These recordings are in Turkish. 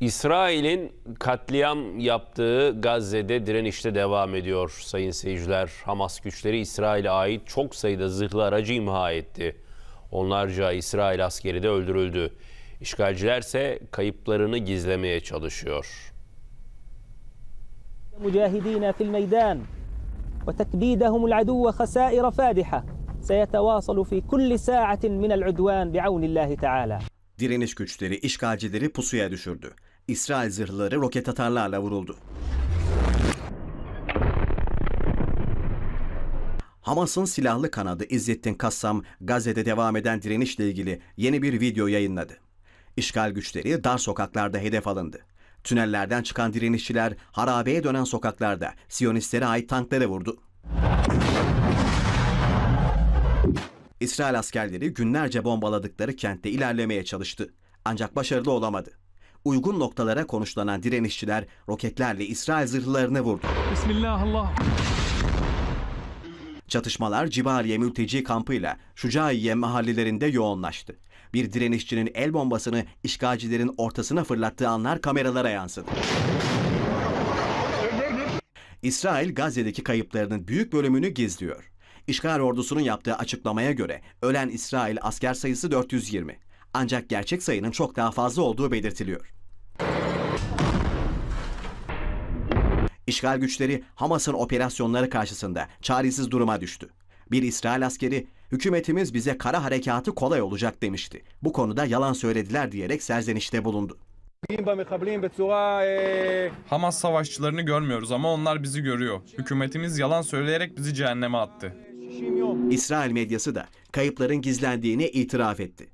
İsrail'in katliam yaptığı Gazze'de direnişte devam ediyor sayın seyirciler. Hamas güçleri İsrail'e ait çok sayıda zırhlı aracı imha etti. Onlarca İsrail askeri de öldürüldü. İşgalciler ise kayıplarını gizlemeye çalışıyor. fil مجاهدين في الميدان وتكبيدهم العدو خسائر فادحة سيتواصل في كل ساعة من العدوان بعون الله تعالى. Direniş güçleri işgalcileri pusuya düşürdü. İsrail zırhları roket atarlarla vuruldu. Hamas'ın silahlı kanadı İzzettin Kassam, Gazze'de devam eden direnişle ilgili yeni bir video yayınladı. İşgal güçleri dar sokaklarda hedef alındı. Tünellerden çıkan direnişçiler harabeye dönen sokaklarda Siyonistlere ait tanklara vurdu. İsrail askerleri günlerce bombaladıkları kentte ilerlemeye çalıştı. Ancak başarılı olamadı uygun noktalara konuşlanan direnişçiler roketlerle İsrail zırhlarını vurdu. Bismillahirrahmanirrahim. Çatışmalar Cibaliye mülteci kampıyla Şucaiye mahallelerinde yoğunlaştı. Bir direnişçinin el bombasını işgalcilerin ortasına fırlattığı anlar kameralara yansıdı. İsrail Gazze'deki kayıplarının büyük bölümünü gizliyor. İşgal ordusunun yaptığı açıklamaya göre ölen İsrail asker sayısı 420. Ancak gerçek sayının çok daha fazla olduğu belirtiliyor. İşgal güçleri Hamas'ın operasyonları karşısında çaresiz duruma düştü. Bir İsrail askeri, hükümetimiz bize kara harekatı kolay olacak demişti. Bu konuda yalan söylediler diyerek serzenişte bulundu. Hamas savaşçılarını görmüyoruz ama onlar bizi görüyor. Hükümetimiz yalan söyleyerek bizi cehenneme attı. İsrail medyası da kayıpların gizlendiğini itiraf etti.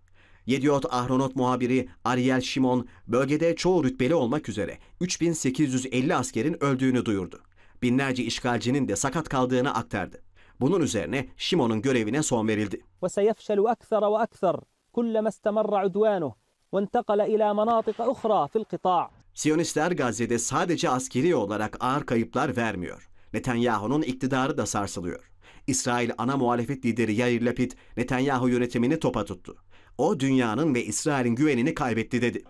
Yediot Ahronot muhabiri Ariel Shimon bölgede çoğu rütbeli olmak üzere 3850 askerin öldüğünü duyurdu. Binlerce işgalcinin de sakat kaldığını aktardı. Bunun üzerine Shimon'un görevine son verildi. وسيفشل أكثر وأكثر كلما استمر عدوانه وانتقل إلى مناطق أخرى في القطاع. Siyonistler Gazze'de sadece askeri olarak ağır kayıplar vermiyor. Netanyahu'nun iktidarı da sarsılıyor. İsrail ana muhalefet lideri Yair Lapid Netanyahu yönetimini topa tuttu. O dünyanın ve İsrail'in güvenini kaybetti dedi.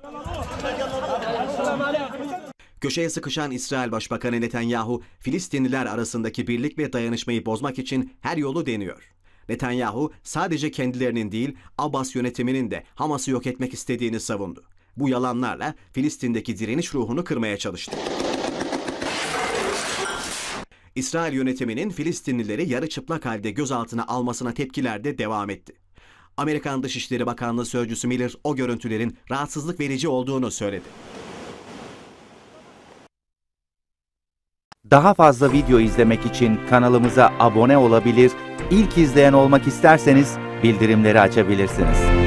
Köşeye sıkışan İsrail Başbakanı Netanyahu, Filistinliler arasındaki birlik ve dayanışmayı bozmak için her yolu deniyor. Netanyahu sadece kendilerinin değil Abbas yönetiminin de Hamas'ı yok etmek istediğini savundu. Bu yalanlarla Filistin'deki direniş ruhunu kırmaya çalıştı. İsrail yönetiminin Filistinlileri yarı çıplak halde gözaltına almasına tepkiler de devam etti. Amerikan Dışişleri Bakanlığı Sözcüsü Miller o görüntülerin rahatsızlık verici olduğunu söyledi. Daha fazla video izlemek için kanalımıza abone olabilir, ilk izleyen olmak isterseniz bildirimleri açabilirsiniz.